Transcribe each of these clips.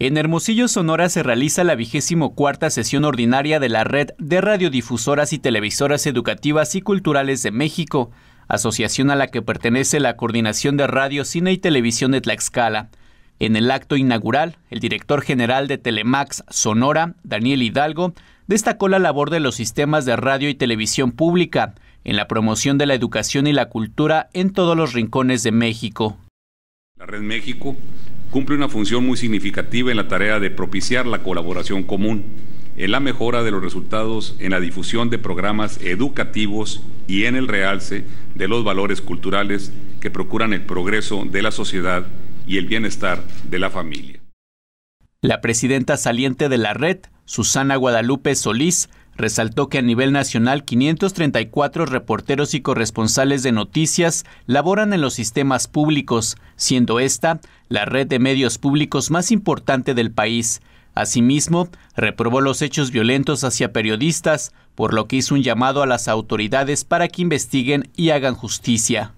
En Hermosillo, Sonora, se realiza la vigésimo cuarta sesión ordinaria de la Red de Radiodifusoras y Televisoras Educativas y Culturales de México, asociación a la que pertenece la Coordinación de Radio, Cine y Televisión de Tlaxcala. En el acto inaugural, el director general de Telemax Sonora, Daniel Hidalgo, destacó la labor de los sistemas de radio y televisión pública en la promoción de la educación y la cultura en todos los rincones de México. La Red México cumple una función muy significativa en la tarea de propiciar la colaboración común en la mejora de los resultados en la difusión de programas educativos y en el realce de los valores culturales que procuran el progreso de la sociedad y el bienestar de la familia. La presidenta saliente de la red, Susana Guadalupe Solís, resaltó que a nivel nacional 534 reporteros y corresponsales de noticias laboran en los sistemas públicos, siendo esta la red de medios públicos más importante del país. Asimismo, reprobó los hechos violentos hacia periodistas, por lo que hizo un llamado a las autoridades para que investiguen y hagan justicia.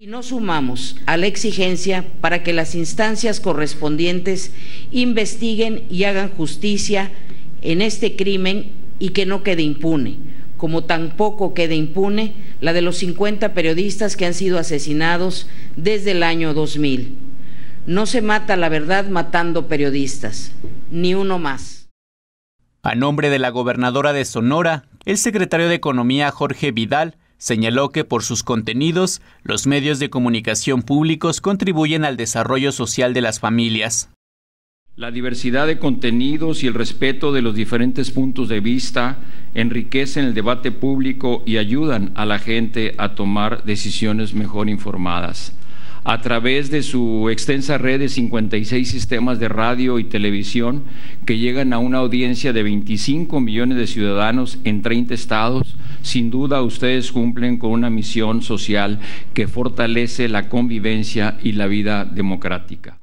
Y nos sumamos a la exigencia para que las instancias correspondientes investiguen y hagan justicia en este crimen y que no quede impune, como tampoco quede impune la de los 50 periodistas que han sido asesinados desde el año 2000. No se mata la verdad matando periodistas, ni uno más. A nombre de la gobernadora de Sonora, el secretario de Economía Jorge Vidal señaló que por sus contenidos, los medios de comunicación públicos contribuyen al desarrollo social de las familias. La diversidad de contenidos y el respeto de los diferentes puntos de vista enriquecen el debate público y ayudan a la gente a tomar decisiones mejor informadas. A través de su extensa red de 56 sistemas de radio y televisión que llegan a una audiencia de 25 millones de ciudadanos en 30 estados, sin duda ustedes cumplen con una misión social que fortalece la convivencia y la vida democrática.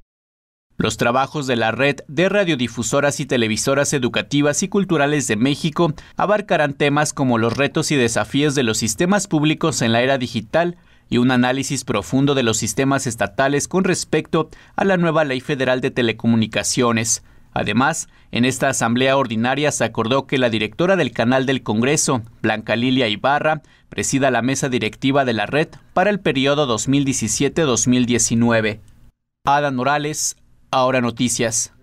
Los trabajos de la Red de Radiodifusoras y Televisoras Educativas y Culturales de México abarcarán temas como los retos y desafíos de los sistemas públicos en la era digital y un análisis profundo de los sistemas estatales con respecto a la nueva Ley Federal de Telecomunicaciones. Además, en esta asamblea ordinaria se acordó que la directora del canal del Congreso, Blanca Lilia Ibarra, presida la mesa directiva de la red para el periodo 2017-2019. Ada Morales, Ahora Noticias.